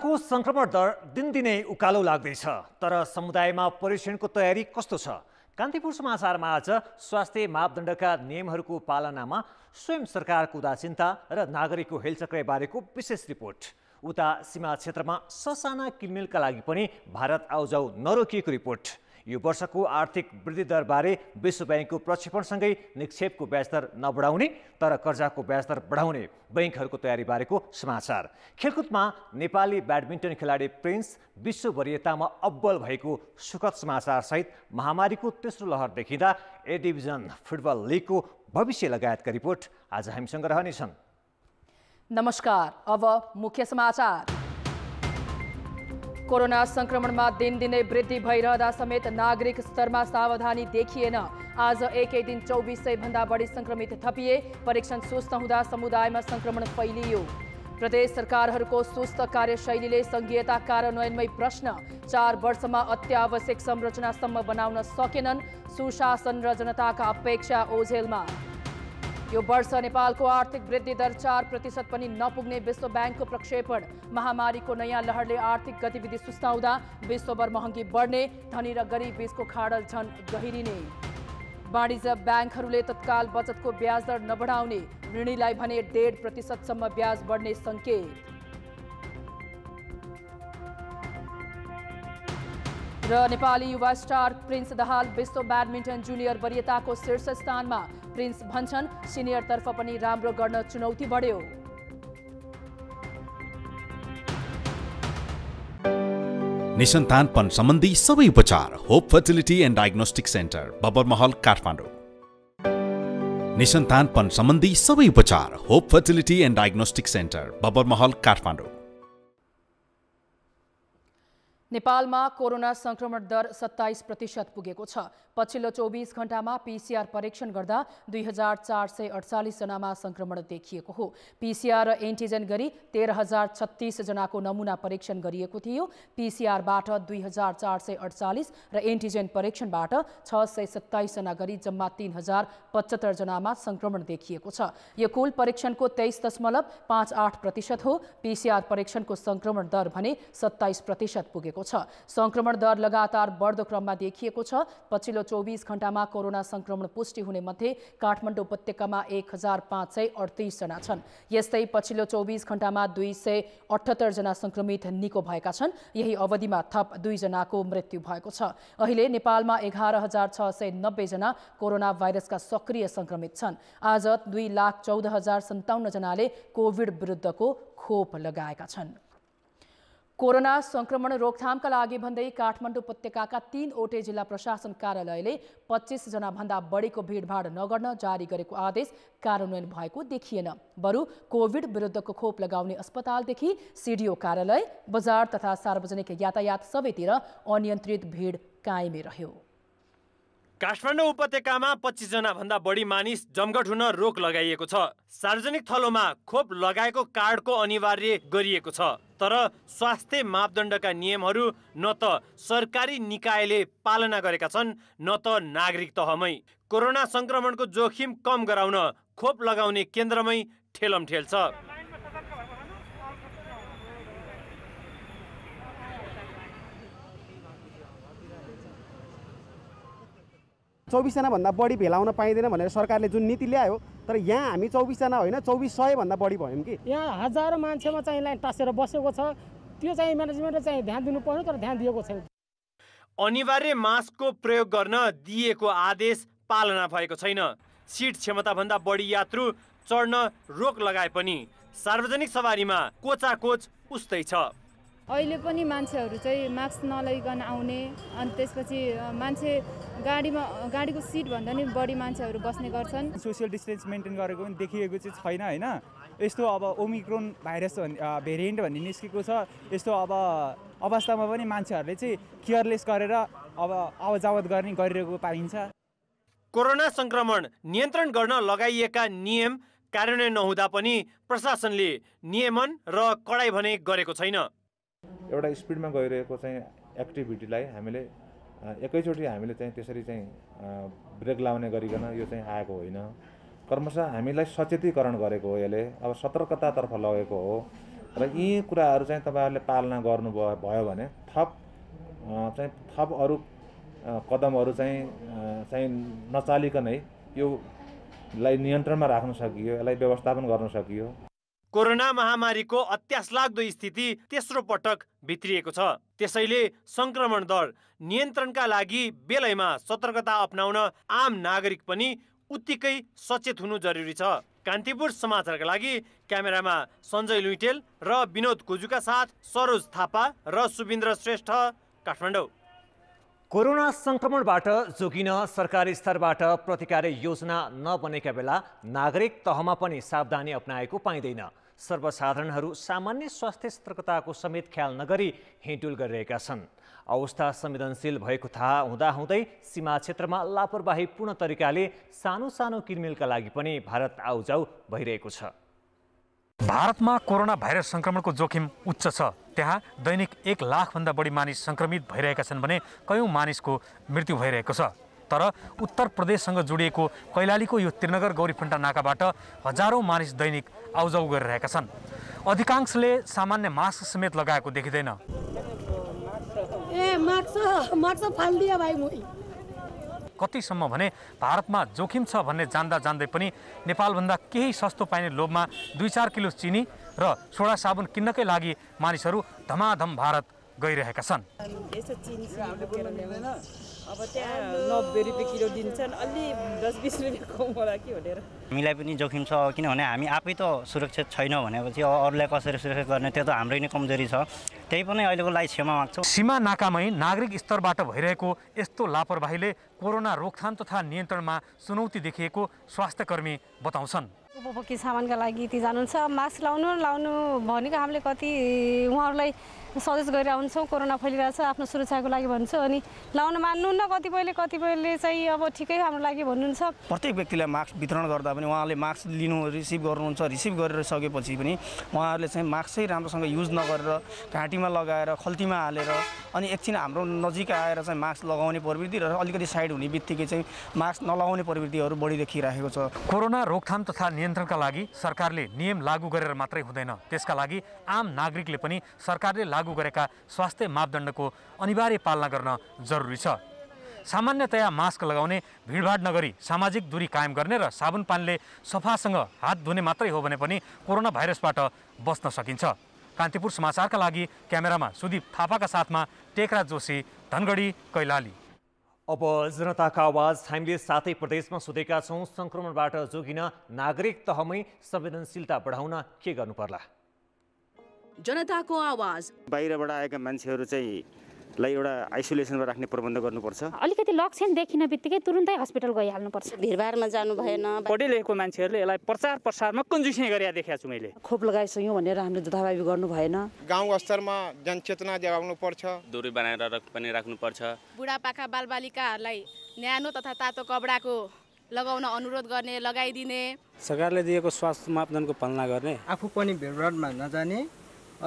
कोरोनाको संक्रमण दर दिनदिनै उकालो लाग्दैछ तर समुदायमा परीक्षणको तयारी कस्तो छ कान्तिपुर समाचारमा आज स्वास्थ्य मापदण्डका नियमहरूको पालनामा स्वयं सरकारको उदासीनता र नागरिकको बारेको विशेष रिपोर्ट उता सीमा क्षेत्रमा ससाना किनमेलका लागि पनि भारत आउजाउ नरोकिएको रिपोर्ट यो वर्षको आर्थिक वृद्धि दरबारे विश्व ब्याङ्कको प्रक्षेपणसँगै निक्षेपको ब्याजदर नबढाउने तर कर्जाको ब्याजदर बढाउने ब्याङ्कहरूको तयारीबारेको समाचार खेलकुदमा नेपाली ब्याडमिन्टन खेलाडी प्रिन्स विश्व वरियतामा अब्बल भएको सुखद समाचारसहित महामारीको तेस्रो लहर देखिँदा ए डिभिजन फुटबल लिगको भविष्य लगायतका रिपोर्ट आज हामीसँग रहनेछन् नमस्कार अब मुख्य समाचार कोरोना संक्रमण में दिन दिन वृद्धि भई रह समेत नागरिक स्तर में सावधानी देखिए आज एक दिन चौबीस सौ भाग बड़ी संक्रमित थपिए परीक्षण सुस्त हुआ समुदाय में संक्रमण फैलिए प्रदेश सरकार को सुस्त कार्यशैली संघीयता कार्यान्वयनमें प्रश्न चार वर्ष में अत्यावश्यक संरचनासम बना सकेन सुशासन र जनता का अपेक्षा ओझेल में यो वर्ष नेपालको आर्थिक वृद्धि दर चार प्रतिशत पनि नपुग्ने विश्व ब्याङ्कको प्रक्षेपण महामारीको नयाँ लहरले आर्थिक गतिविधि सुस्ताउँदा विश्वभर महँगी बढ्ने धनी र गरिब बीचको खाडल झन गहिरिने वाणिज्य ब्याङ्कहरूले तत्काल बचतको ब्याज दर नबढाउने ऋणीलाई भने डेढ प्रतिशतसम्म ब्याज बढ्ने सङ्केत र नेपाली युवा स्टार प्रिन्स दहाल विश्व ब्याडमिन्टन जुनियर वरियताको शीर्ष स्थानमा प्रिन्स भन्छन् सिनियरतर्फ पनि राम्रो गर्न चुनौती बढ्यो निसन्तानपन सम्बन्धी सबै उपचार hope fertility and diagnostic centre Babarmahal Kathmandu निसन्तानपन सम्बन्धी सबै उपचार hope fertility and diagnostic centre Babarmahal Kathmandu नेपालमा कोरोना संक्रमण दर सत्ताइस प्रतिशत पुगेको छ पछिल्लो चौबिस घण्टामा पिसिआर परीक्षण गर्दा दुई हजार चार सय अडचालिसजनामा संक्रमण देखिएको हो पिसिआर र एन्टिजेन गरी तेह्र हजार छत्तिसजनाको नमुना परीक्षण गरिएको थियो पिसिआरबाट दुई हजार चार सय अडचालिस र एन्टिजेन परीक्षणबाट छ सय सत्ताइसजना गरी जम्मा तिन हजार पचहत्तरजनामा संक्रमण देखिएको छ यो कुल परीक्षणको तेइस दशमलव पाँच आठ प्रतिशत हो पिसिआर परीक्षणको संक्रमण दर भने सत्ताइस प्रतिशत पुगेको भएको छ सङ्क्रमण दर लगातार बढ्दो क्रममा देखिएको छ पछिल्लो चौबिस घण्टामा कोरोना संक्रमण पुष्टि हुने मध्ये काठमाडौँ उपत्यकामा एक हजार पाँच सय अडतिसजना छन् यस्तै पछिल्लो चौबिस घण्टामा दुई सय अठहत्तरजना सङ्क्रमित निको भएका छन् यही अवधिमा थप दुईजनाको मृत्यु भएको छ अहिले नेपालमा एघार हजार छ सय नब्बेजना कोरोना भाइरसका सक्रिय सङ्क्रमित छन् आज दुई लाख चौध हजार सन्ताउन्नजनाले कोभिड विरुद्धको खोप लगाएका छन् कोरोना संक्रमण रोकथामका लागि भन्दै काठमाडौँ उपत्यकाका तीनवटै जिल्ला प्रशासन कार्यालयले पच्चिसजनाभन्दा बढीको भिडभाड नगर्न जारी गरेको आदेश कार्यान्वयन भएको देखिएन बरु कोभिड विरुद्धको खोप लगाउने अस्पतालदेखि सिडिओ कार्यालय बजार तथा सार्वजनिक यातायात सबैतिर अनियन्त्रित भिड कायमै रह्यो काठमाडौँ उपत्यकामा पच्चिसजना भन्दा बढी मानिस जमघट हुन रोक लगाइएको छ सार्वजनिक थलोमा खोप लगाएको कार्डको अनिवार्य गरिएको छ तर स्वास्थ्य मापदण्डका नियमहरू न त सरकारी निकायले पालना गरेका छन् न त नागरिक तहमै कोरोना सङ्क्रमणको जोखिम कम गराउन खोप लगाउने केन्द्रमै ठेलमठेल छ चौबिसजनाभन्दा बढी भेलाउन पाइँदैन भनेर सरकारले जुन नीति ल्यायो तर यहाँ हामी चौबिसजना होइन चौबिस सयभन्दा बढी भयौँ कि यहाँ हजार मान्छेमा चाहिँ लाइन टाँसेर बसेको छ त्यो चाहिँ म्यानेजमेन्टले चाहिँ ध्यान दिनु पर्यो तर ध्यान दिएको छैन अनिवार्य मास्कको प्रयोग गर्न दिएको आदेश पालना भएको छैन सिट क्षमताभन्दा बढी यात्रु चढ्न रोक लगाए पनि सार्वजनिक सवारीमा कोचाकोच उस्तै छ अहिले पनि मान्छेहरू चाहिँ मास्क नलगाइकन आउने अनि त्यसपछि मान्छे गाडीमा गाडीको सिटभन्दा नि बढी मान्छेहरू बस्ने गर्छन् सोसियल डिस्टेन्स मेन्टेन गरेको पनि देखिएको चाहिँ छैन होइन यस्तो अब ओमिक्रोन भाइरस भेरिएन्ट भन्ने निस्केको छ यस्तो अब अवस्थामा पनि मान्छेहरूले चाहिँ केयरलेस गरेर अब आवाजावत गर्ने गरिरहेको पाइन्छ कोरोना सङ्क्रमण नियन्त्रण गर्न लगाइएका नियम कार्यान्वयन नहुँदा पनि प्रशासनले नियमन र कडाइ भने गरेको छैन एउटा स्पिडमा गइरहेको चाहिँ एक्टिभिटीलाई हामीले एकैचोटि हामीले चाहिँ त्यसरी चाहिँ ब्रेक लाउने गरिकन यो चाहिँ आएको होइन कर्मशः हामीलाई सचेतीकरण गरेको हो यसले अब सतर्कतातर्फ लगेको हो र यी कुराहरू चाहिँ तपाईँहरूले पालना गर्नु भयो भने थप चाहिँ थप अरू कदमहरू चाहिँ चाहिँ नचालिकनै यो लाई नियन्त्रणमा राख्न सकियो यसलाई व्यवस्थापन गर्न सकियो कोरोना महामारीको अत्यासलाग्दो स्थिति तेस्रो पटक भित्रिएको छ त्यसैले सङ्क्रमण दर नियन्त्रणका लागि बेलैमा सतर्कता अप्नाउन आम नागरिक पनि उत्तिकै सचेत हुनु जरुरी छ कान्तिपुर समाचारका लागि क्यामेरामा सञ्जय लुइटेल र विनोद कोजुका साथ सरोज थापा र सुविन्द्र श्रेष्ठ काठमाडौँ कोरोना सङ्क्रमणबाट जोगिन सरकारी स्तरबाट प्रतिकार योजना नबनेका बेला नागरिक तहमा पनि सावधानी अप्नाएको पाइँदैन सर्वसाधारणहरू सामान्य स्वास्थ्य सतर्कताको समेत ख्याल नगरी हिँडुल गरिरहेका छन् अवस्था संवेदनशील भएको थाहा हुँदाहुँदै सीमा क्षेत्रमा लापरवाही पूर्ण तरिकाले सानो सानो किनमेलका लागि पनि भारत आउजाउ भइरहेको छ भारतमा कोरोना भाइरस सङ्क्रमणको जोखिम उच्च छ त्यहाँ दैनिक एक लाखभन्दा बढी मानिस सङ्क्रमित भइरहेका छन् भने कयौँ मानिसको मृत्यु भइरहेको छ तर उत्तर प्रदेशसँग जोडिएको कैलालीको यो त्रिनगर गौरीफन्टा नाकाबाट हजारौँ मानिस दैनिक आउजाउ गरिरहेका छन् अधिकांशले सामान्य मास्क समेत लगाएको देखिँदैन कतिसम्म भने भारतमा जोखिम छ भन्ने जान्दा जान्दै पनि नेपालभन्दा केही सस्तो पाइने लोभमा दुई चार किलो चिनी र सोडा साबुन किन्नकै लागि मानिसहरू धमाधम भारत गइरहेका छन् अब त्यहाँ नब्बे रुपियाँ किलो दिन्छन् अलि दस बिस रुपियाँ कम होला कि भनेर हामीलाई पनि जोखिम छ किनभने हामी आफै त सुरक्षित छैन भनेपछि अरूलाई कसरी सुरक्षित गर्ने त्यो त हाम्रै नै कमजोरी छ त्यही पनि अहिलेको लागि क्षमा माग्छौँ सीमा नाकामै नागरिक स्तरबाट भइरहेको यस्तो लापरवाहीले कोरोना रोकथाम तथा नियन्त्रणमा चुनौती देखिएको स्वास्थ्यकर्मी बताउँछन् उपभोग्य सामानका लागि ती जानुहुन्छ मास्क लाउनु लाउनु भनेको हामीले कति उहाँहरूलाई सजेस्ट गरिरहन्छौँ कोरोना छ आफ्नो सुरक्षाको लागि भन्छु अनि लाउन मान्नुहुन्न कतिपयले कतिपयले चाहिँ अब ठिकै हाम्रो लागि भन्नुहुन्छ प्रत्येक व्यक्तिलाई मास्क वितरण गर्दा पनि उहाँले मास्क लिनु रिसिभ गर्नुहुन्छ रिसिभ गरेर सकेपछि पनि उहाँहरूले चाहिँ मास्क चाहिँ राम्रोसँग युज नगरेर घाँटीमा लगाएर खल्तीमा हालेर अनि एकछिन हाम्रो नजिक आएर चाहिँ मास्क लगाउने प्रवृत्ति र अलिकति साइड हुने बित्तिकै चाहिँ मास्क नलगाउने प्रवृत्तिहरू बढी देखिरहेको छ कोरोना रोकथाम तथा नियन्त्रणका लागि सरकारले नियम लागू गरेर मात्रै हुँदैन त्यसका लागि आम नागरिकले पनि सरकारले लागू गरेका स्वास्थ्य मापदण्डको अनिवार्य पालना गर्न जरुरी छ सामान्यतया मास्क लगाउने भिडभाड नगरी सामाजिक दूरी कायम गर्ने र साबुन पानीले सफासँग हात धुने मात्रै हो भने पनि कोरोना भाइरसबाट बस्न सकिन्छ कान्तिपुर समाचारका लागि क्यामेरामा सुदीप थापाका साथमा टेकराज जोशी धनगढी कैलाली अब जनताका आवाज हामीले साथै प्रदेशमा सोधेका छौँ सङ्क्रमणबाट जोगिन नागरिक तहमै संवेदनशीलता बढाउन के गर्नुपर्ला जनताको आवाज बाहिरबाट आएका मान्छेहरू चाहिँ लाई एउटा आइसोलेसनमा राख्ने प्रबन्ध गर्नुपर्छ अलिकति लक्षण देखिन बित्तिकै तुरुन्तै हस्पिटल गइहाल्नुपर्छ भिडभाडमा जानु भएन पढे लेखेको मान्छेहरूले यसलाई प्रचार प्रसारमा कन्जुसिन गरेर देखाएको छु मैले खोप लगाइसक्यौँ भनेर हामीले जथाभावी गर्नु भएन गाउँ स्तरमा जनचेतना जगाउनु पर्छ दुरी बनाएर पनि राख्नुपर्छ बुढापाका बालबालिकाहरूलाई न्यानो तथा तातो कपडाको लगाउन अनुरोध गर्ने लगाइदिने सरकारले दिएको स्वास्थ्य मापदण्डको पालना गर्ने आफू पनि भिडभाडमा नजाने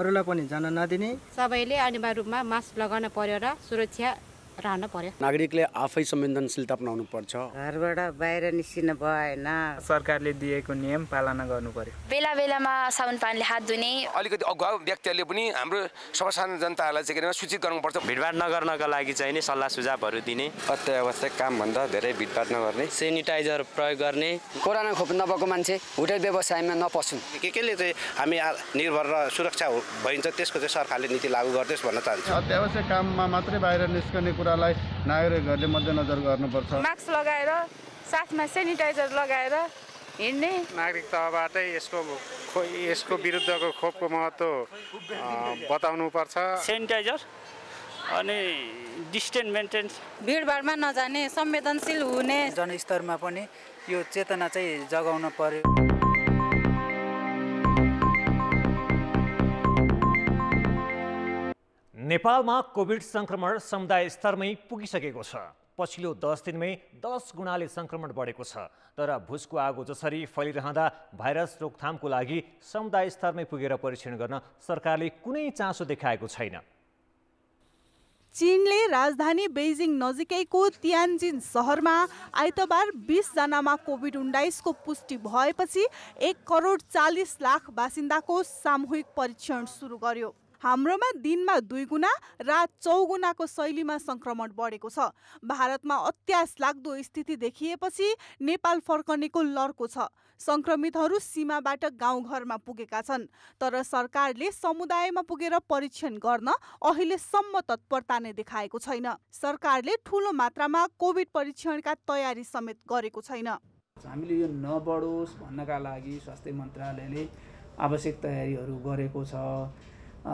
अरूलाई पनि जान नदिने सबैले अनिवार्य रूपमा मास्क लगाउन पर्यो र सुरक्षा रहन पर्यो नागरिकले आफै संवेदनशीलता अपनाउनु पर्छ घरबाट बाहिर निस्किन भएन सरकारले दिएको नियम पालना गर्नु पर्यो बेला बेलामा साबुन पानीले हात धुने अलिकति अगुवा व्यक्तिहरूले पनि हाम्रो सर्वसाधारण जनताहरूलाई चाहिँ सूचित गर्नुपर्छ भिडभाड नगर्नका लागि चाहिँ सल्लाह सुझावहरू दिने अत्यावश्यक कामभन्दा धेरै भिडभाड नगर्ने सेनिटाइजर प्रयोग गर्ने कोरोना खोप नभएको मान्छे होटेल व्यवसायमा नपसुन् के केले चाहिँ हामी निर्भर र सुरक्षा भइन्छ त्यसको चाहिँ सरकारले नीति लागू गरिदियोस् भन्न चाहन्छु अत्यावश्यक काममा मात्रै बाहिर निस्कने कुरालाई नागरिकहरूले मध्यनजर गर्नुपर्छ मास्क लगाएर साथमा सेनिटाइजर लगाएर हिँड्ने नागरिक तहबाटै यसको यसको विरुद्धको खोपको महत्त्व पर्छ सेनिटाइजर अनि डिस्टेन्स मेन्टेन भिडभाडमा नजाने संवेदनशील हुने जनस्तरमा पनि यो चेतना चाहिँ जगाउन पर्यो नेपालमा कोभिड सङ्क्रमण समुदाय स्तरमै पुगिसकेको छ पछिल्लो दस दिनमै दस गुणाले सङ्क्रमण बढेको छ तर भुसको आगो जसरी फैलिरहँदा भाइरस रोकथामको लागि समुदाय स्तरमै पुगेर परीक्षण गर्न सरकारले कुनै चासो देखाएको छैन चिनले राजधानी बेजिङ नजिकैको तियानजिन सहरमा आइतबार बिसजनामा कोभिड उन्नाइसको पुष्टि भएपछि एक करोड चालिस लाख बासिन्दाको सामूहिक परीक्षण सुरु गर्यो हाम्रोमा दिनमा दुई गुणा रात चौगुनाको शैलीमा सङ्क्रमण बढेको छ भारतमा अत्यास लाग्दो स्थिति देखिएपछि नेपाल फर्कनेको लर्को छ सङ्क्रमितहरू सीमाबाट गाउँघरमा पुगेका छन् तर सरकारले समुदायमा पुगेर परीक्षण गर्न अहिलेसम्म तत्परता नै देखाएको छैन सरकारले ठुलो मात्रामा कोभिड परीक्षणका तयारी समेत गरेको छैन हामीले यो नबढोस् भन्नका लागि स्वास्थ्य मन्त्रालयले आवश्यक तयारीहरू गरेको छ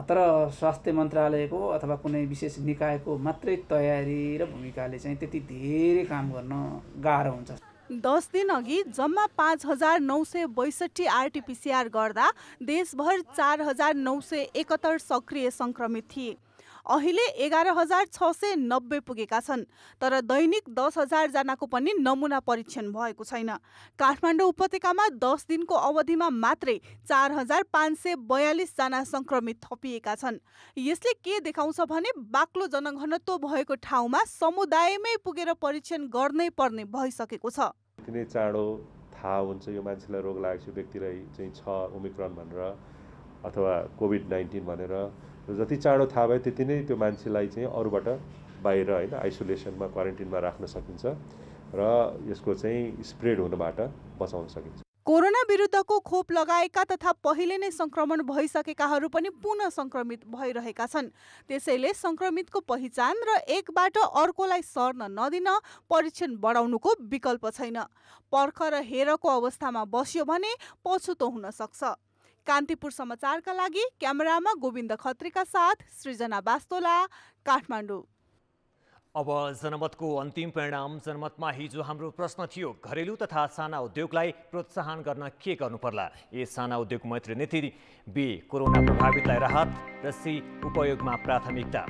तर स्वास्थ्य मन्त्रालयको अथवा कुनै विशेष निकायको मात्रै तयारी र भूमिकाले चाहिँ त्यति धेरै काम गर्न गाह्रो हुन्छ दस दिन अघि जम्मा पाँच हजार नौ सय बैसठी आरटिपिसिआर गर्दा देशभर चार हजार नौ सय एकहत्तर सक्रिय सङ्क्रमित थिए अहिले एघार हजार छ सय नब्बे पुगेका छन् तर दैनिक दस हजारजनाको पनि नमुना परीक्षण भएको छैन काठमाडौँ उपत्यकामा दस दिनको अवधिमा मात्रै चार हजार पाँच सय बयालिसजना सङ्क्रमित थपिएका छन् यसले के देखाउँछ भने बाक्लो जनघनत्व भएको ठाउँमा समुदायमै पुगेर परीक्षण गर्नै पर्ने भइसकेको छ चाँडो थाहा हुन्छ यो मान्छेलाई रोग लागेको व्यक्तिलाई चाहिँ छ ओमिक्रन भनेर अथवा कोभिड नाइन्टिन भनेर जति चाँडो थाहा भयो त्यति नै त्यो मान्छेलाई चाहिँ अरूबाट बाहिर होइन आइसोलेसनमा क्वारेन्टिनमा राख्न सकिन्छ र यसको चाहिँ स्प्रेड हुनबाट बचाउन सकिन्छ कोरोना विरुद्धको खोप लगाएका तथा पहिले नै सङ्क्रमण भइसकेकाहरू पनि पुनः सङ्क्रमित भइरहेका छन् त्यसैले सङ्क्रमितको पहिचान र एकबाट अर्कोलाई सर्न नदिन परीक्षण बढाउनुको विकल्प छैन पर्ख र हेरको अवस्थामा बस्यो भने पछुतो हुन सक्छ कान्तिपुर समाचारका लागि क्यामेरामा गोविन्द खत्रीका साथ सृजना बास्तोला काठमाडौँ अब जनमतको अन्तिम परिणाम जनमतमा हिजो हाम्रो प्रश्न थियो घरेलु तथा साना उद्योगलाई प्रोत्साहन गर्न के गर्नुपर्ला ए साना उद्योग मैत्री नीति बी कोरोना प्रभावितलाई राहत र सी उपयोगमा प्राथमिकता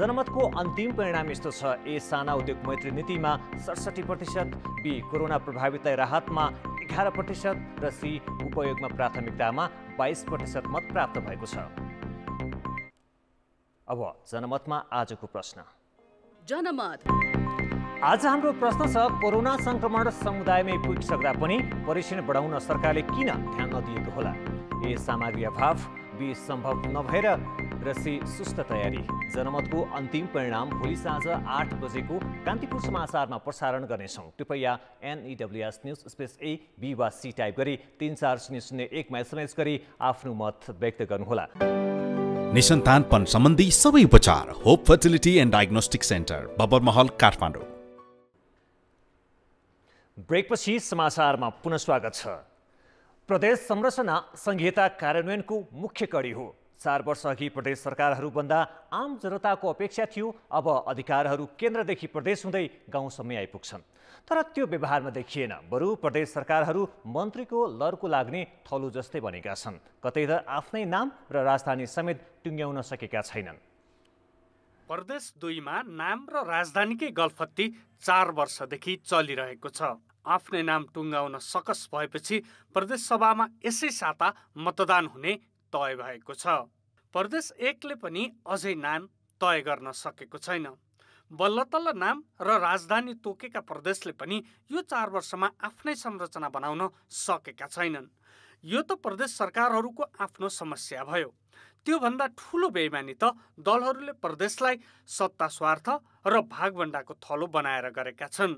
जनमतको अन्तिम परिणाम यस्तो छ ए साना उद्योग मैत्री नीतिमा सडसठी प्रतिशत बी कोरोना प्रभावितलाई राहतमा एघार प्रतिशत र सी उपयोगमा प्राथमिकतामा बाइस प्रतिशत मत प्राप्त भएको छ अब जनमतमा आजको प्रश्न जनमत आज हाम्रो प्रश्न छ कोरोना संक्रमण समुदायमै पुगिसक्दा पनि परीक्षण बढाउन सरकारले किन ध्यान नदिएको होला ए सामग्री अभाव बी सम्भव नभएर रसी सुस्त तयारी जनमतको अन्तिम परिणाम भोलि साँझ आठ बजेको कान्तिपुर समाचारमा प्रसारण गर्नेछौँ कृपया N E W S news space A B वा सी टाइप गरी तिन चार शून्य शून्य एकमा एसएमएस गरी आफ्नो मत व्यक्त गर्नुहोला निसन्तानपन सम्बन्धी सबै उपचार hope fertility and diagnostic centre Babar Mahal Kathmandu ब्रेकपछि समाचारमा पुनः स्वागत छ प्रदेश संरचना संहिता कार्यान्वयनको मुख्य कडी हो चार वर्षअघि प्रदेश सरकारहरूभन्दा आम जनताको अपेक्षा थियो अब अधिकारहरू केन्द्रदेखि प्रदेश हुँदै गाउँसम्म आइपुग्छन् तर त्यो व्यवहारमा देखिएन बरु प्रदेश सरकारहरू मन्त्रीको लर्को लाग्ने थलो जस्तै बनेका छन् कतै त आफ्नै नाम र राजधानी समेत टुङ्ग्याउन सकेका छैनन् प्रदेश दुईमा नाम र राजधानीकै गलफत्ती चार वर्षदेखि चलिरहेको छ आफ्नै नाम टुङ्गाउन सकस भएपछि प्रदेशसभामा यसै साता मतदान हुने तय भएको छ प्रदेश एकले पनि अझै नाम तय गर्न सकेको छैन बल्लतल्ल नाम र राजधानी तोकेका प्रदेशले पनि यो चार वर्षमा आफ्नै संरचना बनाउन सकेका छैनन् यो त प्रदेश सरकारहरूको आफ्नो समस्या भयो त्योभन्दा ठुलो बेइमानी त दलहरूले प्रदेशलाई सत्ता स्वार्थ र भागभन्डाको थलो बनाएर गरेका छन्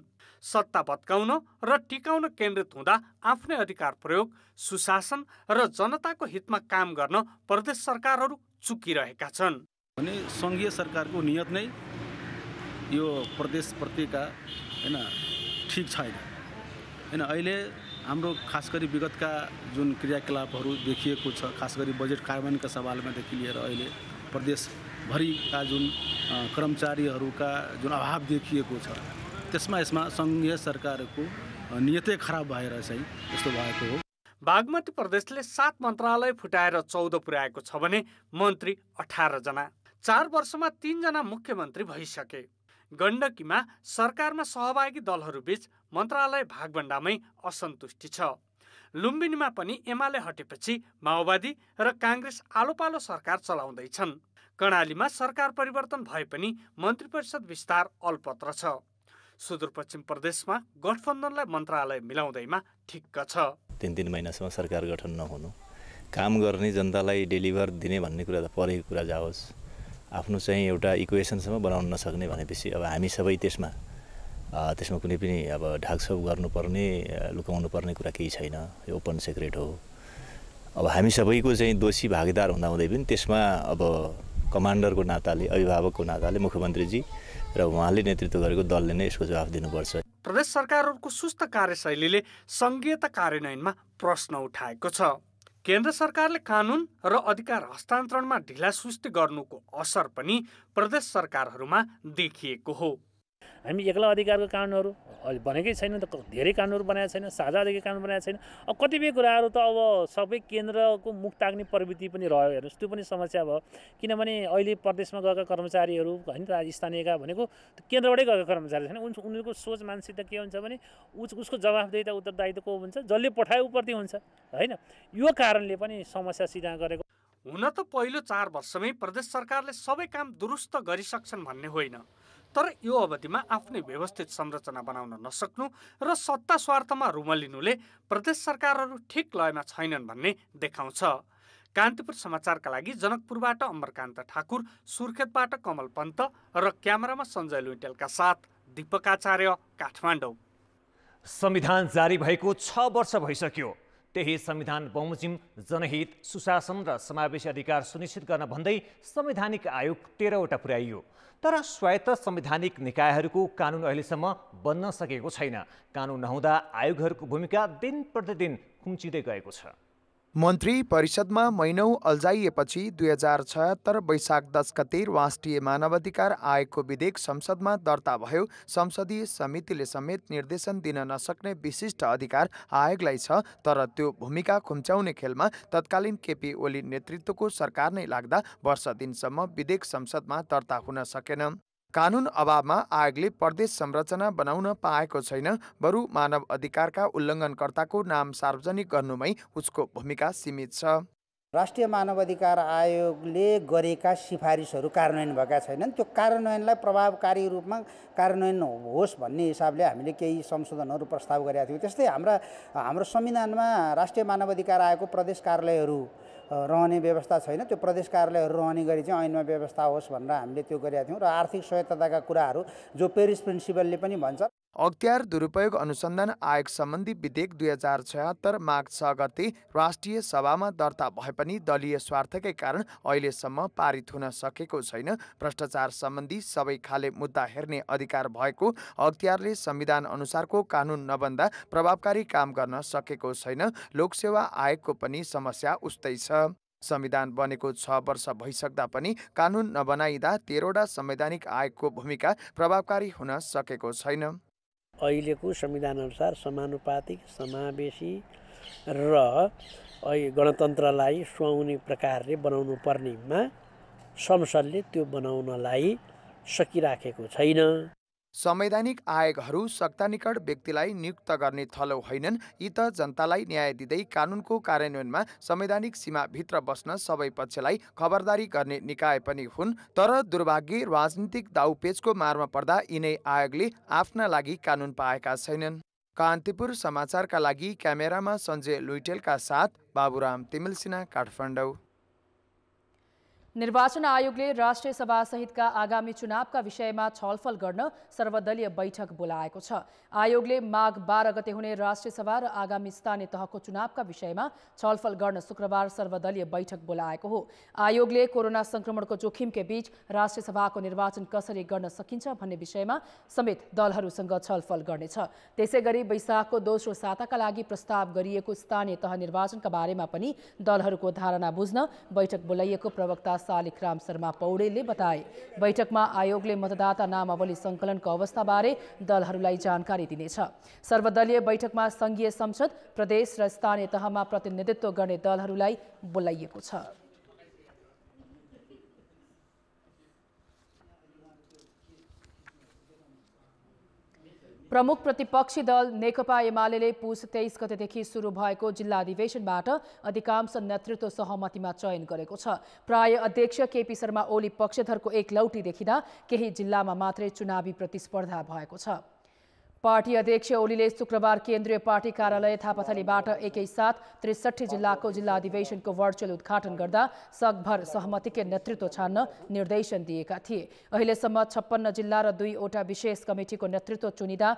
सत्ता भत्काउन र टिकाउन केन्द्रित हुँदा आफ्नै अधिकार प्रयोग सुशासन र जनताको हितमा काम गर्न प्रदेश सरकारहरू चुकिरहेका छन् भने सङ्घीय सरकारको नियत नै यो प्रदेशप्रतिका होइन ठिक छैन होइन अहिले हाम्रो खास गरी विगतका जुन क्रियाकलापहरू देखिएको छ खास गरी बजेट कार्यान्वयनका सवालमादेखि लिएर अहिले प्रदेशभरिका जुन कर्मचारीहरूका जुन अभाव देखिएको छ त्यसमा यसमा सङ्घीय सरकारको नियतै खराब भएर चाहिँ यस्तो भएको हो बागमती प्रदेशले सात मन्त्रालय फुटाएर चौध पुर्याएको छ भने मन्त्री अठारजना चार वर्षमा तिनजना मुख्यमन्त्री भइसके गण्डकीमा सरकारमा सहभागी दलहरूबीच मन्त्रालय भागभण्डामै असन्तुष्टि छ लुम्बिनीमा पनि एमाले हटेपछि माओवादी र काङ्ग्रेस आलोपालो सरकार चलाउँदैछन् कर्णालीमा सरकार परिवर्तन भए पनि मन्त्री परिषद विस्तार अल्पत्र छ सुदूरपश्चिम प्रदेशमा गठबन्धनलाई मन्त्रालय मिलाउँदैमा ठिक्क छ तिन तिन महिनासम्म सरकार गठन नहुनु काम गर्ने जनतालाई डेलिभर दिने भन्ने कुरा त परेको कुरा जाओस् आफ्नो चाहिँ एउटा इक्वेसनसम्म बनाउन नसक्ने भनेपछि अब हामी सबै त्यसमा त्यसमा कुनै पनि अब ढाकछोप गर्नुपर्ने लुकाउनु पर्ने कुरा केही छैन यो ओपन सेक्रेट हो अब हामी सबैको चाहिँ दोषी भागीदार हुँदाहुँदै पनि त्यसमा अब कमान्डरको नाताले अभिभावकको नाताले मुख्यमन्त्रीजी र उहाँले नेतृत्व गरेको दलले नै यसको जवाफ दिनुपर्छ प्रदेश सरकारहरूको सुस्त कार्यशैलीले सङ्घीयता कार्यान्वयनमा प्रश्न उठाएको छ केन्द्र सरकारले कानुन र अधिकार हस्तान्तरणमा ढिलासुस्ती गर्नुको असर पनि प्रदेश सरकारहरूमा देखिएको हो हामी एक्ला अधिकारको कानुनहरू भनेकै छैन त धेरै कानुनहरू बनाएको छैन साझा अधिकार कानुन बनाएको छैन अब कतिपय कुराहरू त अब सबै केन्द्रको मुख ताक्ने प्रवृत्ति पनि रह्यो हेर्नुहोस् त्यो पनि समस्या भयो किनभने अहिले प्रदेशमा गएका कर्मचारीहरू होइन स्थानीयका भनेको केन्द्रबाटै गएका कर्मचारी छैन उनीहरूको सोच मानसिकता के हुन्छ भने उस उसको त उत्तरदायित्व को हुन्छ जसले पठाए उप्रति हुन्छ होइन यो कारणले पनि समस्या सिधा गरेको हुन त पहिलो चार वर्षमै प्रदेश सरकारले सबै काम दुरुस्त गरिसक्छन् भन्ने होइन तर यो अवधिमा आफ्नै व्यवस्थित संरचना बनाउन नसक्नु र सत्ता स्वार्थमा रुमलिनुले प्रदेश सरकारहरू ठिक लयमा छैनन् भन्ने देखाउँछ कान्तिपुर समाचारका लागि जनकपुरबाट अमरकान्त ठाकुर सुर्खेतबाट कमल पन्त र क्यामेरामा सञ्जय लुइटेलका साथ दीपकाचार्य काठमाडौँ संविधान जारी भएको छ वर्ष भइसक्यो त्यही संविधान बमोजिम जनहित सुशासन र समावेशी अधिकार सुनिश्चित गर्न भन्दै संवैधानिक आयोग तेह्रवटा पुर्याइयो तर स्वायत्त संवैधानिक निकायहरूको कानुन अहिलेसम्म बन्न सकेको छैन कानुन नहुँदा आयोगहरूको भूमिका दिन प्रतिदिन खुम्चिँदै गएको छ मन्त्री परिषदमा महिनौ अल्झाइएपछि दुई हजार छयत्तर वैशाख दस गते राष्ट्रिय मानवाधिकार आयोगको विधेयक संसदमा दर्ता भयो संसदीय समितिले समेत निर्देशन दिन नसक्ने विशिष्ट अधिकार आयोगलाई छ तर त्यो भूमिका खुम्च्याउने खेलमा तत्कालीन केपी ओली नेतृत्वको सरकार नै लाग्दा वर्ष दिनसम्म विधेयक संसदमा दर्ता हुन सकेन कानुन अभावमा आयोगले प्रदेश संरचना बनाउन पाएको छैन बरु मानव अधिकारका उल्लङ्घनकर्ताको नाम सार्वजनिक गर्नुमै उसको भूमिका सीमित छ राष्ट्रिय मानव अधिकार आयोगले गरेका सिफारिसहरू कार्यान्वयन भएका छैनन् त्यो कार्यान्वयनलाई प्रभावकारी रूपमा कार्यान्वयन होस् भन्ने हिसाबले हामीले केही संशोधनहरू प्रस्ताव गरेका थियौँ त्यस्तै हाम्रा हाम्रो संविधानमा राष्ट्रिय मानव अधिकार आयोगको प्रदेश कार्यालयहरू रहने व्यवस्था छैन त्यो प्रदेश कार्यालयहरू रहने गरी चाहिँ ऐनमा व्यवस्था होस् भनेर हामीले त्यो गरेका थियौँ र आर्थिक स्वायत्तताका कुराहरू जो पेरिस प्रिन्सिपलले पनि भन्छ अख्तियार दुरुपयोग अनुसन्धान आयोग सम्बन्धी विधेयक दुई हजार छयत्तर माघ छ गते राष्ट्रिय सभामा दर्ता भए पनि दलीय स्वार्थकै कारण अहिलेसम्म पारित हुन सकेको छैन भ्रष्टाचार सम्बन्धी सबै खाले मुद्दा हेर्ने अधिकार भएको अख्तियारले संविधान अनुसारको कानुन नबन्दा प्रभावकारी काम गर्न सकेको छैन लोकसेवा आयोगको पनि समस्या उस्तै छ संविधान बनेको छ वर्ष भइसक्दा पनि कानुन नबनाइँदा तेह्रवटा संवैधानिक आयोगको भूमिका प्रभावकारी हुन सकेको छैन अहिलेको संविधानअनुसार समानुपातिक समावेशी र गणतन्त्रलाई सुहाउने प्रकारले बनाउनु पर्नेमा संसदले त्यो बनाउनलाई सकिराखेको छैन संवैधानिक आयोगहरू निकट व्यक्तिलाई नियुक्त गर्ने थलो होइनन् यी त जनतालाई न्याय दिँदै कानुनको कार्यान्वयनमा संवैधानिक सीमाभित्र बस्न सबै पक्षलाई खबरदारी गर्ने निकाय पनि हुन् तर दुर्भाग्य राजनीतिक दाउपेचको मारमा पर्दा यिनै आयोगले आफ्ना लागि कानुन पाएका छैनन् कान्तिपुर समाचारका लागि क्यामेरामा सञ्जय लुइटेलका साथ बाबुराम तिमिलसिना काठमाडौँ निर्वाचन आयोगले राष्ट्रिय सभासहितका आगामी चुनावका विषयमा छलफल गर्न सर्वदलीय बैठक बोलाएको छ आयोगले माघ बाह्र गते हुने राष्ट्रिय सभा र आगामी स्थानीय तहको चुनावका विषयमा छलफल गर्न शुक्रबार सर्वदलीय बैठक बोलाएको हो आयोगले कोरोना संक्रमणको जोखिमकै बीच राष्ट्रिय सभाको निर्वाचन कसरी गर्न सकिन्छ भन्ने विषयमा समेत दलहरूसँग छलफल गर्नेछ त्यसै गरी वैशाखको दोस्रो साताका लागि प्रस्ताव गरिएको स्थानीय तह निर्वाचनका बारेमा पनि दलहरूको धारणा बुझ्न बैठक बोलाइएको प्रवक्ता शालिग्राम शर्मा पौडेलले बताए बैठकमा आयोगले मतदाता नामावली सङ्कलनको अवस्थाबारे दलहरूलाई जानकारी दिनेछ सर्वदलीय बैठकमा संघीय संसद प्रदेश र स्थानीय तहमा प्रतिनिधित्व गर्ने दलहरूलाई बोलाइएको छ प्रमुख प्रतिपक्षी दल नेकपा एमाले पुस तेइस गतेदेखि सुरु भएको जिल्ला अधिवेशनबाट अधिकांश नेतृत्व सहमतिमा चयन गरेको छ प्राय अध्यक्ष केपी शर्मा ओली पक्षधरको एक लौटी देखिँदा केही जिल्लामा मात्रै चुनावी प्रतिस्पर्धा भएको छ पार्टी अध्यक्ष ओलीले शुक्रबार केन्द्रीय पार्टी कार्यालय थापाथलीबाट एकैसाथ त्रिसठी जिल्लाको जिल्ला अधिवेशनको भर्चुअल उद्घाटन गर्दा सकभर सहमतिकै नेतृत्व छान्न निर्देशन दिएका थिए अहिलेसम्म छप्पन्न जिल्ला र दुईवटा विशेष कमिटिको नेतृत्व चुनिँदा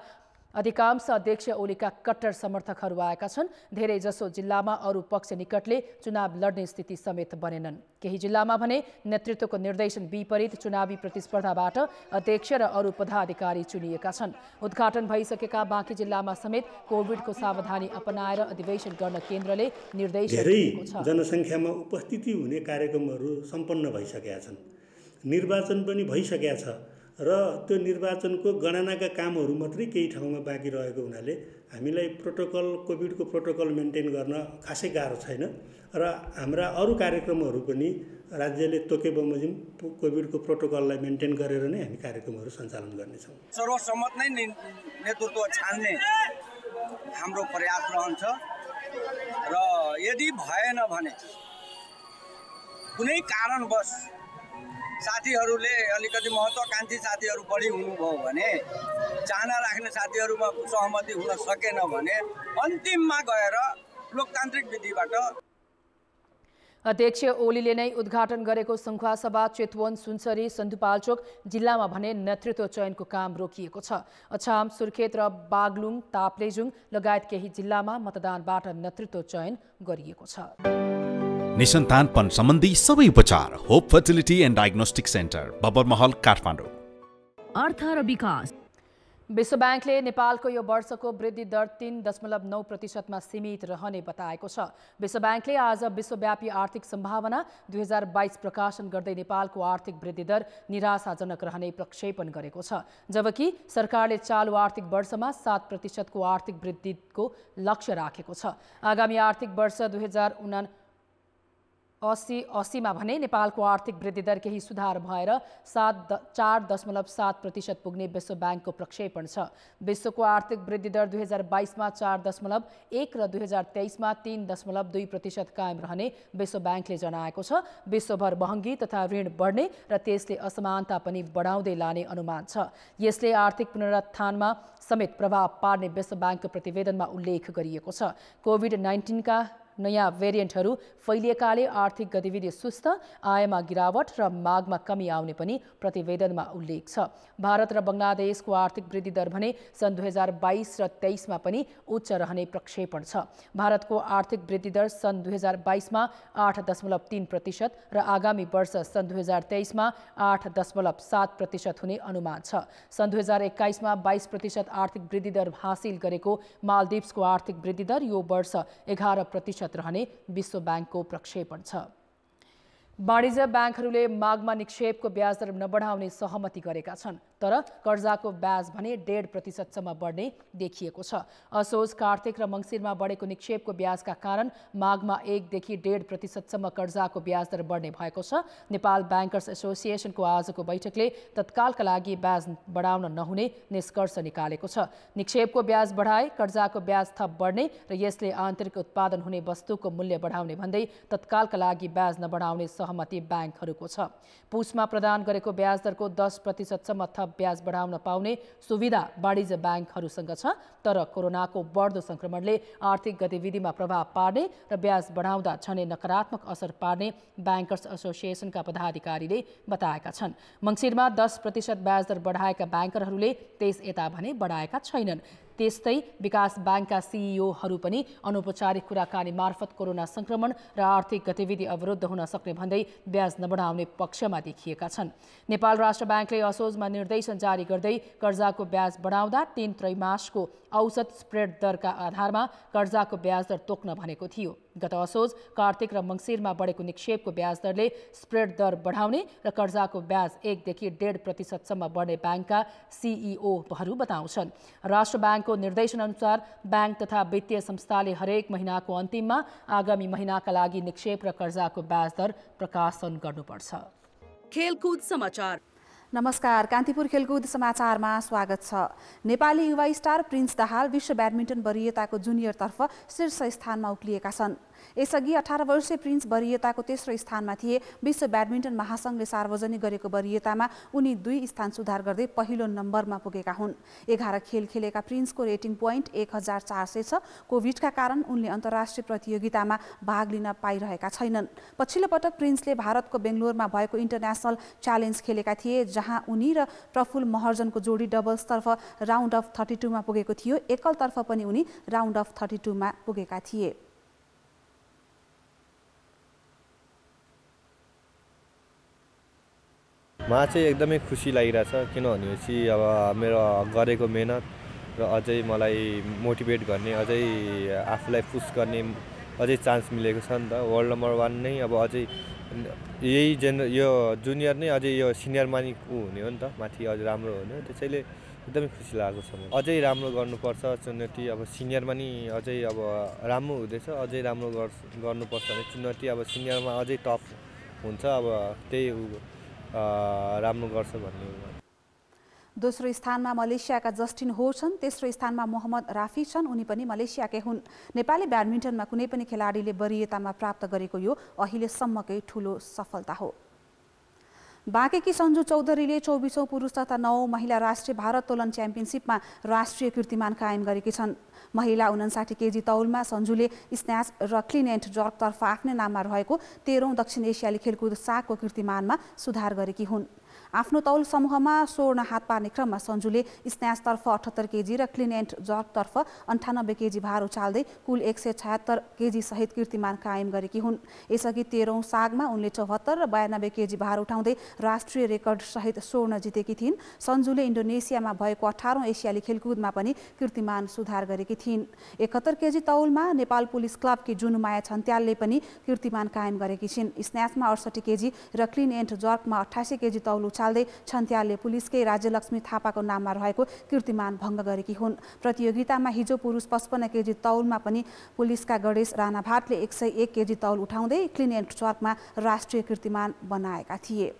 अधिकांश अध्यक्ष ओलीका कट्टर समर्थकहरू आएका छन् धेरैजसो जिल्लामा अरू पक्ष निकटले चुनाव लड्ने स्थिति समेत बनेनन् केही जिल्लामा भने नेतृत्वको निर्देशन विपरीत चुनावी प्रतिस्पर्धाबाट अध्यक्ष र अरू पदाधिकारी चुनिएका छन् उद्घाटन भइसकेका बाँकी जिल्लामा समेत कोभिडको सावधानी अपनाएर अधिवेशन गर्न केन्द्रले निर्देशन धेरै जनसङ्ख्यामा उपस्थिति हुने कार्यक्रमहरू सम्पन्न भइसकेका छन् निर्वाचन पनि भइसकेका छ र त्यो निर्वाचनको गणनाका कामहरू मात्रै केही ठाउँमा बाँकी रहेको हुनाले हामीलाई प्रोटोकल कोभिडको प्रोटोकल मेन्टेन गर्न खासै गाह्रो छैन र हाम्रा अरू कार्यक्रमहरू पनि राज्यले तोके बमोजिम कोभिडको प्रोटोकललाई मेन्टेन गरेर नै हामी कार्यक्रमहरू सञ्चालन गर्नेछौँ सर्वसम्मत नै नेतृत्व छान्ने हाम्रो प्रयास रहन्छ र यदि भएन भने कुनै कारणवश साथीहरूले अलिकति महत्त्वकाङ्क्षी साथीहरू बढी हुनुभयो भने चाहना राख्ने साथीहरूमा सहमति हुन सकेन भने अन्तिममा गएर लोकतान्त्रिक विधिबाट अध्यक्ष ओलीले नै उद्घाटन गरेको सभा चेतवन सुनसरी सन्धुपाल्चोक जिल्लामा भने नेतृत्व चयनको काम रोकिएको छ अछाम सुर्खेत र बागलुङ ताप्लेजुङ लगायत केही जिल्लामा मतदानबाट नेतृत्व चयन गरिएको छ निसन्तानपन सम्बन्धी सबै उपचार hope fertility and diagnostic centre Babar Mahal Kathmandu अर्थ र विकास विश्व ब्याङ्कले नेपालको यो वर्षको वृद्धि दर तिन दशमलव नौ प्रतिशतमा सीमित रहने बताएको छ विश्व ब्याङ्कले आज विश्वव्यापी आर्थिक सम्भावना दुई हजार बाइस प्रकाशन गर्दै नेपालको आर्थिक वृद्धि दर निराशाजनक रहने प्रक्षेपण गरेको छ जबकि सरकारले चालु आर्थिक वर्षमा सात प्रतिशतको आर्थिक वृद्धिको लक्ष्य राखेको छ आगामी आर्थिक वर्ष दुई हजार उना असी असीमा भने नेपालको आर्थिक वृद्धि दर केही सुधार भएर सात द चार दशमलव सात प्रतिशत पुग्ने विश्व ब्याङ्कको प्रक्षेपण छ विश्वको आर्थिक वृद्धिदर दुई हजार बाइसमा चार दशमलव एक र दुई हजार तेइसमा तिन दशमलव दुई प्रतिशत कायम रहने विश्व ब्याङ्कले जनाएको छ विश्वभर महँगी तथा ऋण बढ्ने र त्यसले असमानता पनि बढाउँदै लाने अनुमान छ यसले आर्थिक पुनरुत्थानमा समेत प्रभाव पार्ने विश्व ब्याङ्कको प्रतिवेदनमा उल्लेख गरिएको छ कोभिड नाइन्टिनका नयाँ भेरिएन्टहरू फैलिएकाले आर्थिक गतिविधि सुस्त आयमा गिरावट र मागमा कमी आउने पनि प्रतिवेदनमा उल्लेख छ भारत र बङ्गलादेशको आर्थिक वृद्धि दर भने सन् दुई हजार बाइस र तेइसमा पनि उच्च रहने प्रक्षेपण छ भारतको आर्थिक वृद्धि दर सन् दुई हजार बाइसमा आठ दशमलव तिन प्रतिशत र आगामी वर्ष सन् दुई हजार तेइसमा आठ दशमलव सात प्रतिशत हुने अनुमान छ सन् दुई हजार एक्काइसमा बाइस प्रतिशत आर्थिक वृद्धि दर हासिल गरेको मालदिप्सको आर्थिक वृद्धि दर यो वर्ष एघार प्रतिशत प्रतिशत रहने विश्व ब्याङ्कको प्रक्षेपण छ वाणिज्य ब्याङ्कहरूले मागमा निक्षेपको ब्याजदर नबढाउने सहमति गरेका छन् तर कर्जाको ब्याज भने डेढ प्रतिशतसम्म बढ्ने देखिएको छ असोज कार्तिक र मङ्सिरमा बढेको निक्षेपको ब्याजका कारण माघमा एकदेखि डेढ प्रतिशतसम्म कर्जाको ब्याजदर बढ्ने भएको छ नेपाल ब्याङ्कर्स एसोसिएसनको आजको बैठकले तत्कालका लागि ब्याज बढाउन नहुने निष्कर्ष निकालेको छ निक्षेपको ब्याज बढाए कर्जाको ब्याज थप बढ्ने र यसले आन्तरिक उत्पादन हुने वस्तुको मूल्य बढाउने भन्दै तत्कालका लागि ब्याज नबढाउने सहमति ब्याङ्कहरूको छ पुसमा प्रदान गरेको ब्याज दरको दस प्रतिशतसम्म थप ब्याज बढाउन पाउने सुविधा वाणिज्य ब्याङ्कहरूसँग छ तर कोरोनाको बढ्दो सङ्क्रमणले आर्थिक गतिविधिमा प्रभाव पार्ने र ब्याज बढाउँदा झनै नकारात्मक असर पार्ने ब्याङ्कर्स एसोसिएसनका पदाधिकारीले बताएका छन् मङ्सिरमा दस प्रतिशत ब्याज दर बढाएका ब्याङ्करहरूले त्यस यता भने बढाएका छैनन् त्यस्तै विकास ब्याङ्कका सिइओहरू पनि अनौपचारिक कुराकानी मार्फत कोरोना संक्रमण र आर्थिक गतिविधि अवरुद्ध हुन सक्ने भन्दै ब्याज नबढाउने पक्षमा देखिएका छन् नेपाल राष्ट्र ब्याङ्कले असोजमा निर्देशन जारी गर्दै कर्जाको ब्याज बढाउँदा तीन त्रैमासको औसत स्प्रेड दरका आधारमा कर्जाको ब्याज दर तोक्न भनेको थियो गत असोज कार्तिक र मङ्सिरमा बढेको निक्षेपको ब्याज दरले स्प्रेड दर बढाउने र कर्जाको ब्याज एकदेखि डेढ प्रतिशतसम्म बढ्ने ब्याङ्कका सिइओहरू बताउँछन् राष्ट्र ब्याङ्कको निर्देशनअनुसार ब्याङ्क तथा वित्तीय संस्थाले हरेक महिनाको अन्तिममा आगामी महिनाका लागि निक्षेप र कर्जाको ब्याज दर प्रकाशन गर्नुपर्छ खेलकुद समाचार नमस्कार कान्तिपुर खेलकुद समाचारमा स्वागत छ नेपाली युवा स्टार प्रिन्स दाहाल विश्व ब्याडमिन्टन वरियताको जुनियरतर्फ शीर्ष स्थानमा उक्लिएका छन् यसअघि अठार वर्षीय प्रिन्स वरियताको तेस्रो स्थानमा थिए विश्व ब्याडमिन्टन महासङ्घले सार्वजनिक गरेको वरियतामा उनी दुई स्थान सुधार गर्दै पहिलो नम्बरमा पुगेका हुन् एघार खेल खेलेका प्रिन्सको रेटिङ पोइन्ट एक हजार चार सय छ कोभिडका कारण उनले अन्तर्राष्ट्रिय प्रतियोगितामा भाग लिन पाइरहेका छैनन् पछिल्लो पटक प्रिन्सले भारतको बेङ्गलोरमा भएको इन्टरनेसनल च्यालेन्ज खेलेका थिए जहाँ उनी र प्रफुल महर्जनको जोडी डबल्सतर्फ राउन्ड अफ थर्टी टूमा पुगेको थियो एकलतर्फ पनि उनी राउन्ड अफ थर्टी टूमा पुगेका थिए मलाई चाहिँ एकदमै खुसी लागिरहेछ किन भनेपछि अब मेरो गरेको मेहनत र अझै मलाई मोटिभेट गर्ने अझै आफूलाई पुस गर्ने अझै चान्स मिलेको छ नि त वर्ल्ड नम्बर वान नै अब अझै यही जेन यो जुनियर नै अझै यो सिनियर मानि ऊ हुने हो नि त माथि अझै राम्रो हुने त्यसैले एकदमै खुसी लागेको छ अझै राम्रो गर्नुपर्छ चुनौती अब सिनियरमा नि अझै अब राम्रो हुँदैछ अझै राम्रो गर्नुपर्छ भने चुनौती अब सिनियरमा अझै टप हुन्छ अब त्यही राम्रो गर्छ भन्ने दोस्रो स्थानमा मलेसियाका जस्टिन हो छन् तेस्रो स्थानमा मोहम्मद राफी छन् उनी पनि मलेसियाकै हुन् नेपाली ब्याडमिन्टनमा कुनै पनि खेलाडीले वरियतामा प्राप्त गरेको यो अहिलेसम्मकै ठूलो सफलता हो बाँकेकी सन्जु चौधरीले चौबिसौँ पुरुष तथा नौ महिला राष्ट्रिय भारोत्तोलन च्याम्पियनसिपमा राष्ट्रिय कीर्तिमान कायम गरेकी छन् महिला उन्साठी केजी तौलमा सन्जुले स्न्याच र क्लिनेन्ट जर्कतर्फ आफ्नै नाममा रहेको तेह्रौँ दक्षिण एसियाली खेलकुद सागको कीर्तिमानमा सुधार गरेकी हुन् आफ्नो तौल समूहमा स्वर्ण हात पार्ने क्रममा सन्जुले स्न्याचतर्फ अठहत्तर केजी र क्लिन एन्ड जर्कतर्फ अन्ठानब्बे केजी भार उचाल्दै कुल एक सय छयत्तर केजीसहित कीर्तिमान कायम गरेकी हुन् यसअघि तेह्रौँ सागमा उनले चौहत्तर र बयानब्बे केजी भार उठाउँदै राष्ट्रिय रेकर्डसहित स्वर्ण जितेकी थिइन् सन्जुले इन्डोनेसियामा भएको अठारौँ एसियाली खेलकुदमा पनि कीर्तिमान सुधार गरेकी थिइन् एकहत्तर केजी तौलमा नेपाल पुलिस क्लबकी जुनुमाया छन्त्यालले पनि कीर्तिमान कायम गरेकी छिन् स्न्याचमा अडसठी केजी र क्लिन एन्ड जर्कमा अठासी केजी तौल पछाल्दै छन्त्यालले पुलिसकै राज्यलक्ष्मी थापाको नाममा रहेको कीर्तिमान भङ्ग गरेकी हुन् प्रतियोगितामा हिजो पुरुष पचपन्न केजी तौलमा पनि पुलिसका गणेश राणाभाटले एक सय एक केजी तौल उठाउँदै क्लिन एन्ड चर्कमा राष्ट्रिय कीर्तिमान बनाएका थिए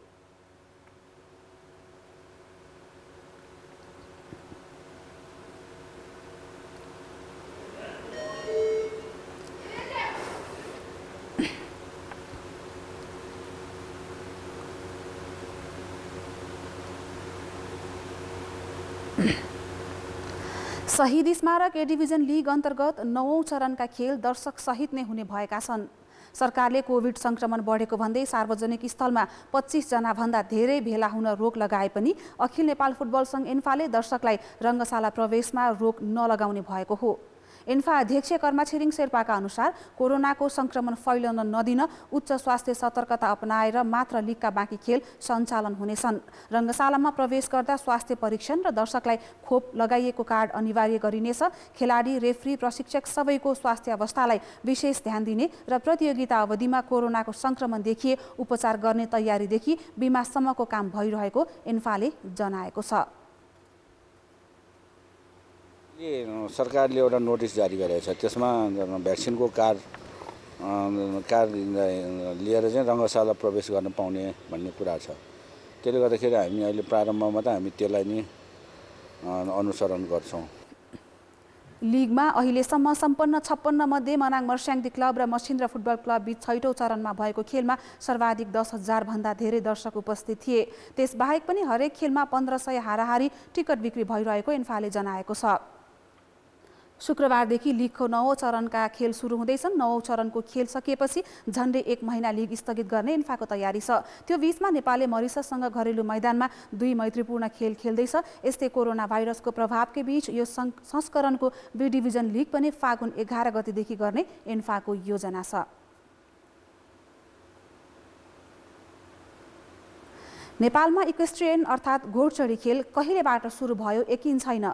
शहीद स्मारक ए डिभिजन लिग अन्तर्गत नवौं चरणका खेल दर्शक सहित नै हुने भएका छन् सरकारले कोभिड सङ्क्रमण बढेको भन्दै सार्वजनिक स्थलमा पच्चिसजनाभन्दा धेरै भेला हुन रोक लगाए पनि अखिल नेपाल फुटबल सङ्घ एन्फाले दर्शकलाई रङ्गशाला प्रवेशमा रोक नलगाउने भएको हो इन्फा अध्यक्ष कर्मा छिरिङ शेर्पाका अनुसार कोरोनाको सङ्क्रमण फैलन नदिन उच्च स्वास्थ्य सतर्कता अपनाएर मात्र लिगका बाँकी खेल सञ्चालन हुनेछन् रङ्गशालामा प्रवेश गर्दा स्वास्थ्य परीक्षण र दर्शकलाई खोप लगाइएको कार्ड अनिवार्य गरिनेछ खेलाडी रेफ्री प्रशिक्षक सबैको स्वास्थ्य अवस्थालाई विशेष ध्यान दिने र प्रतियोगिता अवधिमा कोरोनाको सङ्क्रमण देखिए उपचार गर्ने तयारीदेखि बिमासम्मको काम भइरहेको इन्फाले जनाएको छ सरकारले एउटा नोटिस जारी गरेको छ त्यसमा भ्याक्सिनको कार कार लिएर चाहिँ रङ्गशाला प्रवेश गर्न पाउने भन्ने कुरा छ त्यसले गर्दाखेरि हामी अहिले प्रारम्भमा त हामी त्यसलाई नै अनुसरण गर्छौँ लिगमा अहिलेसम्म सम्पन्न छप्पन्न मध्ये मनाङ मर्स्याङ्दी क्लब र मसिन्द्र फुटबल क्लब बीच छैटौँ चरणमा भएको खेलमा सर्वाधिक दस हजारभन्दा धेरै दर्शक उपस्थित थिए त्यसबाहेक पनि हरेक खेलमा पन्ध्र सय हाराहारी टिकट बिक्री भइरहेको इन्फाले जनाएको छ शुक्रबारदेखि लिगको नौ चरणका खेल सुरु हुँदैछन् नौ चरणको खेल सकिएपछि झन्डै एक महिना लिग स्थगित गर्ने इन्फाको तयारी छ त्यो बीचमा नेपालले मरिससँग घरेलु मैदानमा दुई मैत्रीपूर्ण खेल खेल्दैछ यस्तै कोरोना भाइरसको प्रभावकै बीच यो संस्करणको बी डिभिजन लिग पनि फागुन एघार गतिदेखि गर्ने इन्फाको योजना छ नेपालमा इक्वेस्ट्रियन अर्थात् घोडचडी खेल कहिलेबाट सुरु भयो यकिन छैन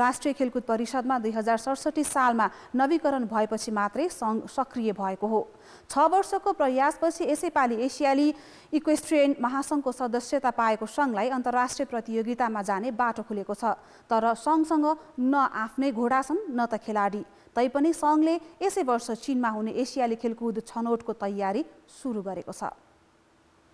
राष्ट्रिय खेलकुद परिषदमा दुई हजार सडसठी सालमा नवीकरण भएपछि मात्रै सङ्घ सक्रिय भएको हो छ वर्षको प्रयासपछि यसैपालि एसियाली इक्वेस्ट्रियन महासङ्घको सदस्यता पाएको सङ्घलाई अन्तर्राष्ट्रिय प्रतियोगितामा जाने बाटो खुलेको छ तर सङ्घसँग न आफ्नै घोडा छन् न त खेलाडी तैपनि सङ्घले यसै वर्ष चिनमा हुने एसियाली खेलकुद छनौटको तयारी सुरु गरेको छ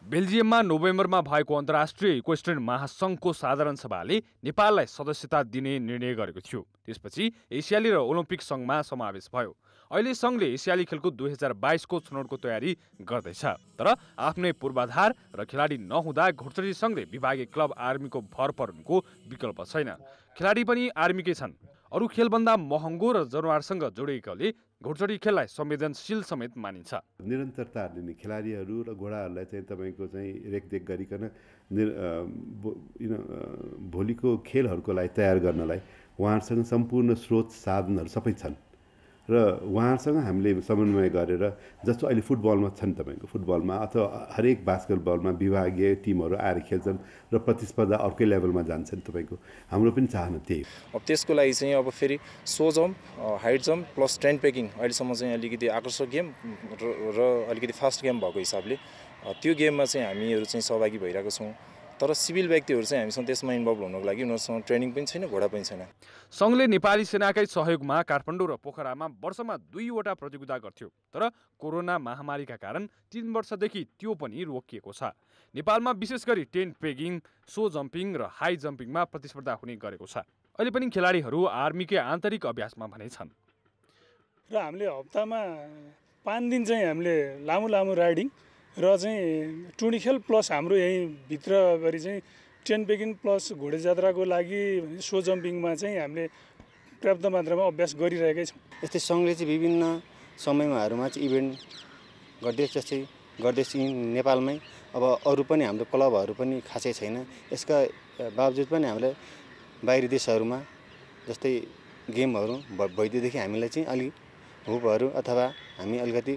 बेल्जियममा नोभेम्बरमा भएको अन्तर्राष्ट्रिय इक्वेस्टर्न महासङ्घको साधारण सभाले नेपाललाई सदस्यता दिने निर्णय गरेको थियो त्यसपछि एसियाली र ओलम्पिक सङ्घमा समावेश भयो अहिले सङ्घले एसियाली खेलकुद दुई हजार बाइसको छनौटको तयारी गर्दैछ तर आफ्नै पूर्वाधार र खेलाडी नहुँदा घोटरी सङ्घले विभागीय क्लब आर्मीको भर पर्नुको विकल्प छैन खेलाडी पनि आर्मीकै छन् अरू खेलभन्दा महँगो र जनावरसँग जोडिएकोले घोडचडी खेललाई संवेदनशील समेत मानिन्छ निरन्तरता लिने खेलाडीहरू र घोडाहरूलाई चाहिँ तपाईँको चाहिँ रेखदेख गरिकन निर भोलिको खेलहरूको लागि तयार गर्नलाई उहाँहरूसँग सम्पूर्ण स्रोत साधनहरू सबै छन् र उहाँहरूसँग हामीले समन्वय गरेर जस्तो अहिले फुटबलमा छन् तपाईँको फुटबलमा अथवा हरेक बास्केटबलमा विभागीय टिमहरू आएर खेल्छन् र प्रतिस्पर्धा अर्कै लेभलमा जान्छन् तपाईँको हाम्रो पनि चाहना त्यही अब त्यसको लागि चाहिँ अब फेरि show jump height jump plus tent pegging अहिलेसम्म चाहिँ अलिकति आकर्षक गेम र अलिकति फास्ट गेम भएको हिसाबले त्यो गेममा चाहिँ हामीहरू चाहिँ सहभागी भइरहेको छौँ तर सिभिल व्यक्तिहरू चाहिँ हामीसँग त्यसमा इन्भल्भ हुनुको लागि उनीहरूसँग ट्रेनिङ पनि छैन घोडा पनि छैन सङ्घले नेपाली सेनाकै सहयोगमा काठमाडौँ र पोखरामा वर्षमा दुईवटा प्रतियोगिता गर्थ्यो तर कोरोना महामारीका कारण तिन वर्षदेखि त्यो पनि रोकिएको छ नेपालमा विशेष गरी टेन्ट पेगिङ सो जम्पिङ र हाई जम्पिङमा प्रतिस्पर्धा हुने गरेको छ अहिले पनि खेलाडीहरू आर्मीकै आन्तरिक अभ्यासमा भने छन् र हामीले हप्तामा पाँच दिन चाहिँ हामीले लामो लामो राइडिङ र चाहिँ खेल प्लस हाम्रो यहीँभित्र गरी चाहिँ टेन पेकिङ प्लस घोडे जात्राको लागि सो जम्पिङमा चाहिँ हामीले पर्याप्त मात्रामा अभ्यास गरिरहेकै छौँ यस्तै सङ्घले चाहिँ विभिन्न समयहरूमा चाहिँ इभेन्ट गर्दै जस्तै गर्दैछ नेपालमै अब अरू पनि हाम्रो क्लबहरू पनि खासै छैन यसका बावजुद पनि हामीलाई बाहिरी देशहरूमा जस्तै गेमहरू भइदिएदेखि हामीलाई चाहिँ अलिक हुपहरू अथवा हामी अलिकति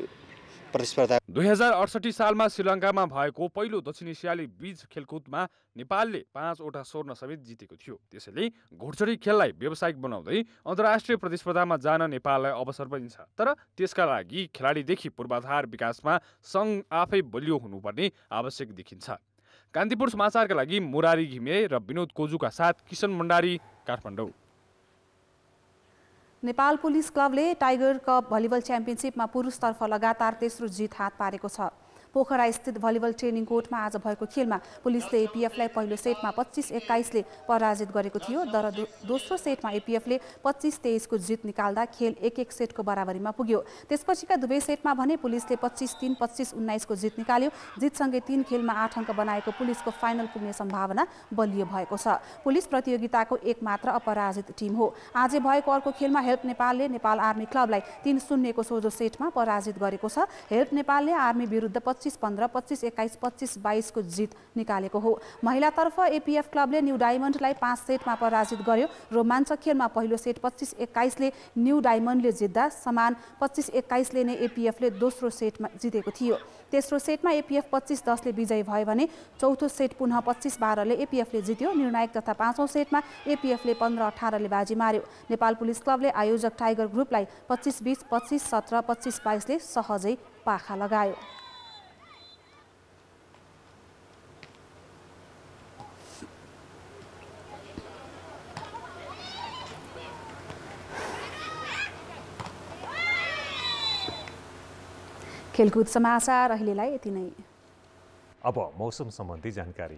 प्रतिस्पर्धा दुई हजार अडसठी सालमा श्रीलङ्कामा भएको पहिलो दक्षिण एसियाली बीच खेलकुदमा नेपालले पाँचवटा स्वर्ण समेत जितेको थियो त्यसैले घोडचडी खेललाई व्यावसायिक बनाउँदै अन्तर्राष्ट्रिय प्रतिस्पर्धामा जान नेपाललाई अवसर पनि छ तर त्यसका लागि खेलाडीदेखि पूर्वाधार विकासमा सङ्घ आफै बलियो हुनुपर्ने आवश्यक देखिन्छ कान्तिपुर समाचारका लागि मुरारी घिमे र विनोद कोजुका साथ किशन भण्डारी काठमाडौँ नेपाल पुलिस क्लबले टाइगर कप भलिबल च्याम्पियनसिपमा पुरुषतर्फ लगातार तेस्रो जित हात पारेको छ पोखरा स्थित भलिबल ट्रेनिङ कोर्टमा आज भएको खेलमा पुलिसले एपिएफलाई पहिलो सेटमा पच्चिस एक्काइसले पराजित गरेको थियो तर दोस्रो सेटमा एपिएफले पच्चिस तेइसको जित निकाल्दा खेल एक एक सेटको बराबरीमा पुग्यो त्यसपछिका दुवै सेटमा भने पुलिसले पच्चिस तिन पच्चिस उन्नाइसको जित निकाल्यो जितसँगै तिन खेलमा आठ अङ्क बनाएको पुलिसको फाइनल पुग्ने सम्भावना बलियो भएको छ पुलिस प्रतियोगिताको एक मात्र अपराजित टिम हो आज भएको अर्को खेलमा हेल्प नेपालले नेपाल आर्मी क्लबलाई तिन शून्यको सोझो सेटमा पराजित गरेको छ हेल्प नेपालले आर्मी विरुद्ध पच्चिस पच्चिस पन्ध्र पच्चिस एक्काइस पच्चिस बाइसको जित निकालेको हो महिलातर्फ एपिएफ क्लबले न्यू डायमन्डलाई पाँच सेटमा पराजित गर्यो रोमाञ्चक खेलमा पहिलो सेट पच्चिस एक्काइसले न्यू डायमन्डले जित्दा समान पच्चिस एक्काइसले नै एपिएफले दोस्रो सेटमा जितेको थियो तेस्रो सेटमा एपिएफ पच्चिस दसले विजय भयो भने चौथो सेट पुनः पच्चिस बाह्रले एपिएफले जित्यो निर्णायक तथा पाँचौँ सेटमा एपिएफले पन्ध्र अठारले बाजी मार्यो नेपाल पुलिस क्लबले आयोजक टाइगर ग्रुपलाई पच्चिस बिस पच्चिस सत्र पच्चिस बाइसले सहजै पाखा लगायो खेलकुद समाचार अहिलेलाई यति नै अब मौसम सम्बन्धी जानकारी